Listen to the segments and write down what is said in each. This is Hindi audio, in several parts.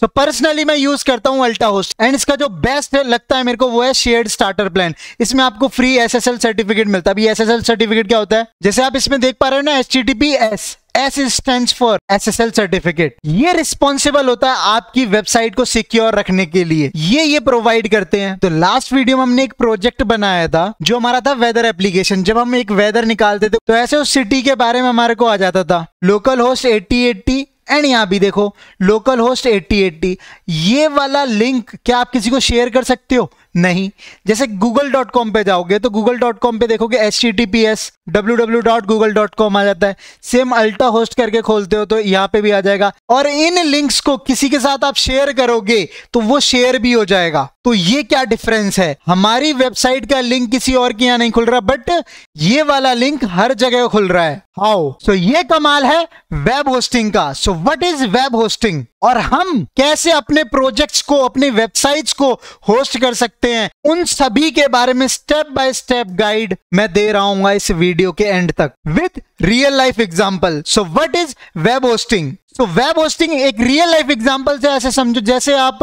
तो पर्सनली मैं यूज करता हूँ अल्टा होस्ट एंड इसका जो बेस्ट लगता है मेरे को वो है शेयर स्टार्टर प्लान इसमें आपको फ्री एसएसएल सर्टिफिकेट मिलता है अभी एसएसएल सर्टिफिकेट क्या होता है जैसे आप इसमें देख पा रहे हो ना H T T P S S stand for S S L certificate ये रिस्पॉन्सिबल होता है आपकी वेबसाइट को सिक्योर रखने के लिए ये ये प्रोवाइड करते हैं तो लास्ट वीडियो में हमने एक प्रोजेक्ट बनाया था जो हमारा था वेदर एप्लीकेशन जब हम एक वेदर निकालते थे तो ऐसे उस सिटी के बारे में हमारे को आ जाता था localhost eighty eighty and यहाँ भी देखो लोकल होस्ट एट्टी एट्टी ये वाला लिंक क्या आप किसी को शेयर कर सकते हो नहीं जैसे गूगल डॉट कॉम पर जाओगे तो गूगल डॉट कॉम पर देखोगे H T T P S W W dot Google dot com आ जाता है सेम अल्टा होस्ट करके खोलते हो तो यहाँ पे भी आ जाएगा और इन लिंक्स को किसी के साथ आप शेयर करोगे तो वो शेयर भी हो जाएगा तो ये क्या डिफरेंस है हमारी वेबसाइट का लिंक किसी और के यहाँ नहीं खुल रहा बट ये वाला लिंक हर जगह खुल रहा है हाउ सो so, ये कमाल है वेब होस्टिंग का so what is web hosting और हम कैसे अपने प्रोजेक्ट्स को अपनी वेबसाइट्स को होस्ट कर सकते हैं उन सभी के बारे में स्टेप बाय स्टेप गाइड मैं दे रहा हूँ इस वीडियो के एंड तक with real life example so what is web hosting तो वेब होस्टिंग एक रियल लाइफ एग्जांपल से ऐसे समझो जैसे आप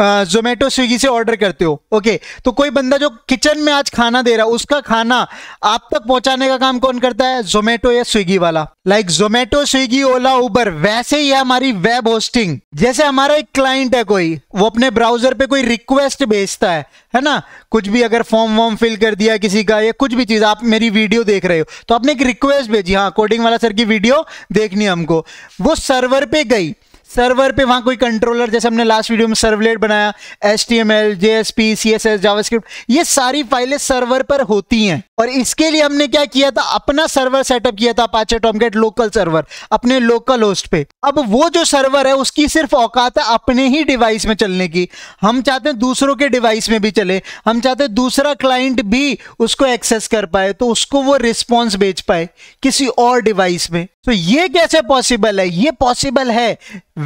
जोमेटो स्विगी से ऑर्डर करते हो ओके तो कोई बंदा जो किचन में आज खाना दे रहा है उसका खाना आप तक पहुंचाने का काम कौन करता है जोमेटो या स्विगी वाला लाइक जोमेटो स्विगी ओला उबर वैसे ही हमारी वेब होस्टिंग जैसे हमारा एक क्लाइंट है कोई वो अपने ब्राउजर पे कोई रिक्वेस्ट भेजता है है ना कुछ भी अगर फॉर्म वॉर्म फिल कर दिया किसी का या कुछ भी चीज़ आप मेरी वीडियो देख रहे हो तो आपने एक रिक्वेस्ट भेजी हाँ कोडिंग वाला सर की वीडियो देखनी हमको वो सर्वर पे गई सर्वर पे वहाँ कोई कंट्रोलर जैसे हमने लास्ट वीडियो में सर्वलेट बनाया H T M L J S P C S S JavaScript ये सारी फाइलें सर्वर पर होती हैं और इसके लिए हमने क्या किया था अपना सर्वर सेटअप किया था टॉम टॉमगेट लोकल सर्वर अपने लोकल होस्ट पे अब वो जो सर्वर है उसकी सिर्फ औकात है अपने ही डिवाइस में चलने की हम चाहते हैं दूसरों के डिवाइस में भी चले हम चाहते हैं दूसरा क्लाइंट भी उसको एक्सेस कर पाए तो उसको वो रिस्पॉन्स भेज पाए किसी और डिवाइस में तो ये कैसे पॉसिबल है ये पॉसिबल है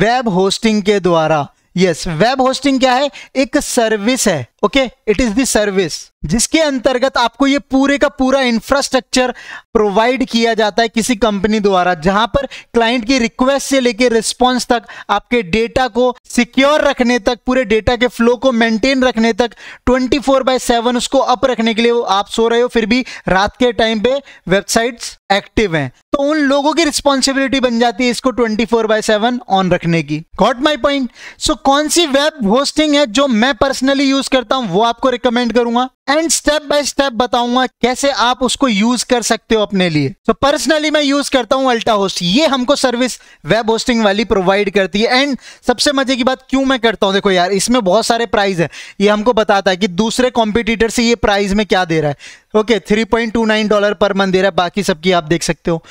वेब होस्टिंग के द्वारा यस वेब होस्टिंग क्या है एक सर्विस है okay it is the service जिसके अंतर्गत आपको ये पूरे का पूरा इंफ्रास्ट्रक्चर प्रोवाइड किया जाता है किसी कंपनी द्वारा जहां पर क्लाइंट की रिक्वेस्ट से लेकर रिस्पांस तक आपके डेटा को सिक्योर रखने तक पूरे डेटा के फ्लो को मेंटेन रखने तक 24 फोर बाय सेवन उसको अप रखने के लिए आप सो रहे हो फिर भी रात के टाइम पे वेबसाइट्स एक्टिव हैं तो उन लोगों की रिस्पॉन्सिबिलिटी बन जाती है इसको twenty four by seven on रखने की गॉट माई पॉइंट सो कौन सी वेब होस्टिंग है जो मैं पर्सनली यूज करता करता हूं वो आपको रिकमेंड करूंगा एंड स्टेप बाय स्टेप बताऊंगा कैसे आप उसको यूज कर सकते हो अपने लिए सो so, पर्सनली मैं यूज करता हूं अल्टा होस्ट ये हमको सर्विस वेब होस्टिंग वाली प्रोवाइड करती है एंड सबसे मजे की बात क्यों मैं करता हूं देखो यार इसमें बहुत सारे प्राइस है ये हमको बताता है कि दूसरे कॉम्पिटिटर से ये प्राइस में क्या दे रहा है okay three point two nine dollar per month दे रहा है बाकी सबकी आप देख सकते हो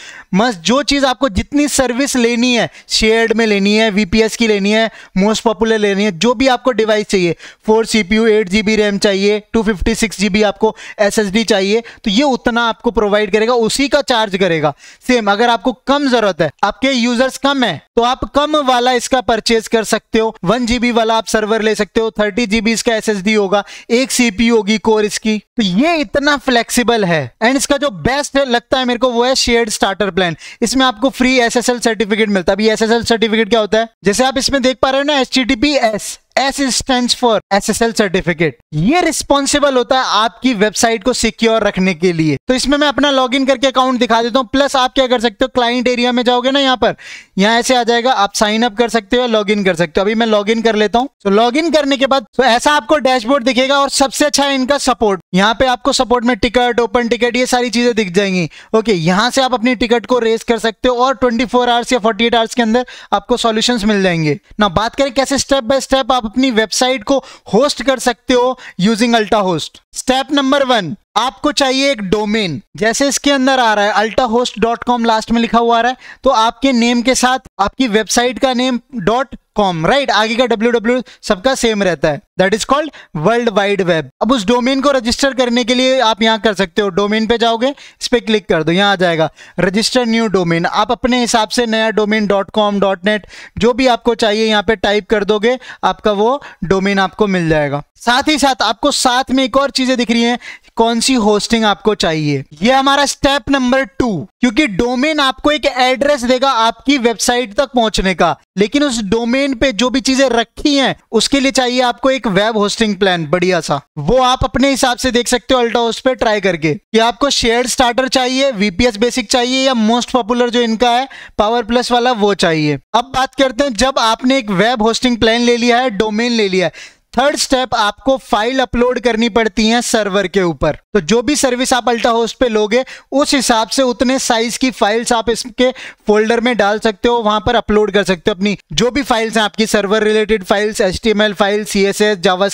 मस्त जो चीज़ आपको जितनी सर्विस लेनी है शेयर्ड में लेनी है वीपीएस की लेनी है मोस्ट पॉपुलर लेनी है जो भी आपको डिवाइस चाहिए four C P eight G B RAM चाहिए टू फिफ्टी सिक्स जी आपको एस चाहिए तो ये उतना आपको प्रोवाइड करेगा उसी का चार्ज करेगा सेम अगर आपको कम जरूरत है आपके यूजर्स कम है तो आप कम वाला इसका परचेज कर सकते हो वन जीबी वाला आप सर्वर ले सकते हो थर्टी जीबी इसका एस होगा एक सीपीयू होगी कोर इसकी तो ये इतना फ्लेक्सिबल है एंड इसका जो बेस्ट लगता है मेरे को वो है शेयर स्टार्टर प्लान इसमें आपको फ्री एसएसएल सर्टिफिकेट मिलता है एसएसएल सर्टिफिकेट क्या होता है जैसे आप इसमें देख पा रहे हो ना H T T P S S stand for S S L certificate ये रिस्पॉन्सिबल होता है आपकी वेबसाइट को सिक्योर रखने के लिए तो इसमें मैं अपना लॉगिन करके अकाउंट दिखा देता हूँ प्लस आप क्या कर सकते हो क्लाइंट एरिया में जाओगे ना यहाँ पर यहाँ ऐसे आ जाएगा आप साइन अप कर सकते हो या लॉग इन कर सकते हो अभी मैं लॉग इन कर लेता हूँ तो लॉग इन करने के बाद तो ऐसा आपको डैशबोर्ड दिखेगा और सबसे अच्छा है इनका सपोर्ट यहाँ पे आपको सपोर्ट में टिकट ओपन टिकट ये सारी चीजें दिख जाएंगी ओके यहाँ से आप अपनी टिकट को रेस कर सकते हो और ट्वेंटी फोर आवर्स या फोर्टी एट आवर्स के अंदर आपको सोल्यूशन मिल जाएंगे ना बात करें कैसे स्टेप बाय स्टेप आप अपनी वेबसाइट को होस्ट कर सकते हो using Altahost. Step number 1. आपको चाहिए एक डोमेन जैसे इसके अंदर आ रहा है Ultahost dot com last में लिखा हुआ आ रहा है तो आपके नेम के साथ आपकी वेबसाइट का नेम डॉट कॉम राइट आगे का डब्ल्यू डब्ल्यू सबका सेम रहता है that is called world wide web अब उस डोमेन को रजिस्टर करने के लिए आप यहाँ कर सकते हो डोमेन पे जाओगे इस पर क्लिक कर दो यहाँ आ जाएगा रजिस्टर न्यू डोमेन आप अपने हिसाब से नया domain dot com dot net जो भी आपको चाहिए यहाँ पे टाइप कर दोगे आपका वो डोमेन आपको मिल जाएगा साथ ही साथ आपको साथ में एक और चीजें दिख रही हैं कौन सी होस्टिंग आपको चाहिए ये हमारा स्टेप नंबर टू क्योंकि डोमेन आपको एक एड्रेस देगा आपकी वेबसाइट तक पहुंचने का लेकिन उस डोमेन पे जो भी चीजें रखी हैं उसके लिए चाहिए आपको एक वेब होस्टिंग प्लान बढ़िया सा वो आप अपने हिसाब से देख सकते हो अल्ट्रा होस्ट पे ट्राई करके कि आपको शेयर स्टार्टर चाहिए वीपीएस बेसिक चाहिए या मोस्ट पॉपुलर जो इनका है पावर प्लस वाला वो चाहिए अब बात करते हैं जब आपने एक वेब होस्टिंग प्लान ले लिया है डोमेन ले लिया है थर्ड स्टेप आपको फाइल अपलोड करनी पड़ती है सर्वर के ऊपर तो जो भी सर्विस आप अल्टा होस्ट पे लोगे उस हिसाब से उतने साइज की फाइल्स आप इसके फोल्डर में डाल सकते हो वहां पर अपलोड कर सकते हो अपनी जो भी फाइल्स हैं आपकी server related files H files C S S Java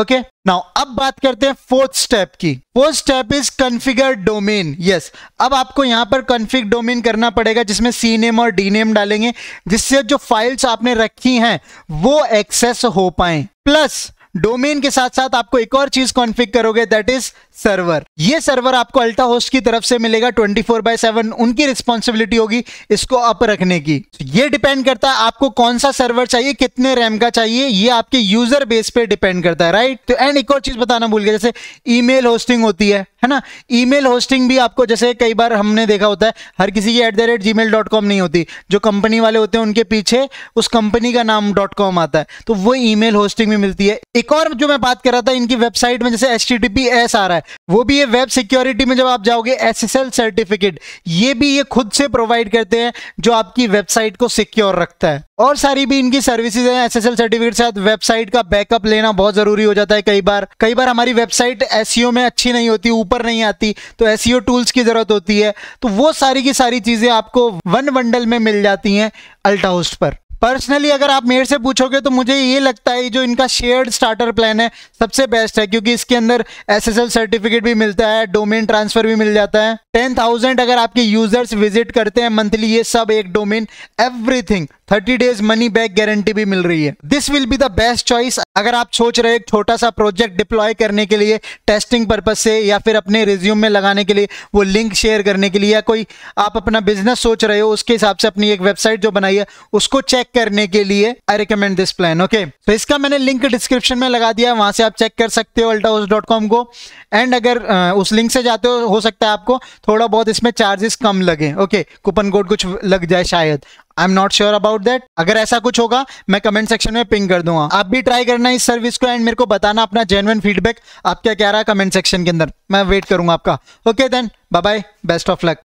okay now अब बात करते हैं फोर्थ स्टेप की fourth step is configure domain yes अब आपको यहां पर कन्फिग डोमेन करना पड़ेगा जिसमें सी नेम और डी नेम डालेंगे जिससे जो फाइल्स आपने रखी हैं वो एक्सेस हो पाए प्लस डोमेन के साथ साथ आपको एक और चीज कॉन्फ़िग करोगे दैट इज सर्वर ये सर्वर आपको अल्टा होस्ट की तरफ से मिलेगा 24 फोर बाय सेवन उनकी रिस्पॉन्सिबिलिटी होगी इसको अप रखने की तो ये डिपेंड करता है आपको कौन सा सर्वर चाहिए कितने रैम का चाहिए ये आपके यूजर बेस पे डिपेंड करता है राइट तो एंड एक और चीज बताना भूल गया जैसे ईमेल होस्टिंग होती है है ना ईमेल होस्टिंग भी आपको जैसे कई बार हमने देखा होता है हर किसी की at the rate Gmail dot com नहीं होती जो कंपनी वाले होते हैं उनके पीछे उस कंपनी का नाम डॉट कॉम आता है तो वो ईमेल होस्टिंग भी मिलती है एक और जो मैं बात कर रहा था इनकी वेबसाइट में जैसे टी एस आ रहा है वो भी ये वेब सिक्योरिटी में जब आप जाओगे एस एस एल सर्टिफिकेट ये भी ये खुद से प्रोवाइड करते हैं जो आपकी वेबसाइट को सिक्योर रखता है और सारी भी इनकी सर्विसेज हैं एस एस एल सर्टिफिकेट साथ वेबसाइट का बैकअप लेना बहुत जरूरी हो जाता है कई बार कई बार हमारी वेबसाइट एसईओ e में अच्छी नहीं होती ऊपर नहीं आती तो एसईओ टूल्स e की जरूरत होती है तो वो सारी की सारी चीजें आपको वन बंडल में मिल जाती हैं अल्टा होस्ट पर पर्सनली अगर आप मेरे से पूछोगे तो मुझे ये लगता है जो इनका शेयर्ड स्टार्टर प्लान है सबसे बेस्ट है क्योंकि इसके अंदर एसएसएल सर्टिफिकेट भी मिलता है डोमेन ट्रांसफर भी मिल जाता है टेन थाउजेंड अगर आपके यूजर्स विजिट करते हैं मंथली ये सब एक domain everything 30 days money back guarantee भी मिल रही है this will be the best choice अगर आप सोच रहे एक छोटा सा प्रोजेक्ट डिप्लॉय करने के लिए टेस्टिंग पर्पज से या फिर अपने रिज्यूम में लगाने के लिए वो लिंक शेयर करने के लिए या कोई आप अपना बिजनेस सोच रहे हो उसके हिसाब से अपनी एक वेबसाइट जो बनाई है उसको चेक करने के लिए I recommend this plan okay तो इसका मैंने लिंक डिस्क्रिप्शन में लगा दिया वहां से आप चेक कर सकते हो अल्टाउस डॉट कॉम को एंड अगर उस लिंक से जाते हो हो सकता है आपको थोड़ा बहुत इसमें चार्जेस कम लगे ओके कूपन कोड कुछ लग जाए शायद I am not sure about that अगर ऐसा कुछ होगा मैं कमेंट सेक्शन में पिंग कर दूंगा आप भी ट्राई करना इस सर्विस को एंड मेरे को बताना अपना जेनुअन फीडबैक आप क्या कह रहा है कमेंट सेक्शन के अंदर मैं वेट करूंगा आपका okay then bye bye best of luck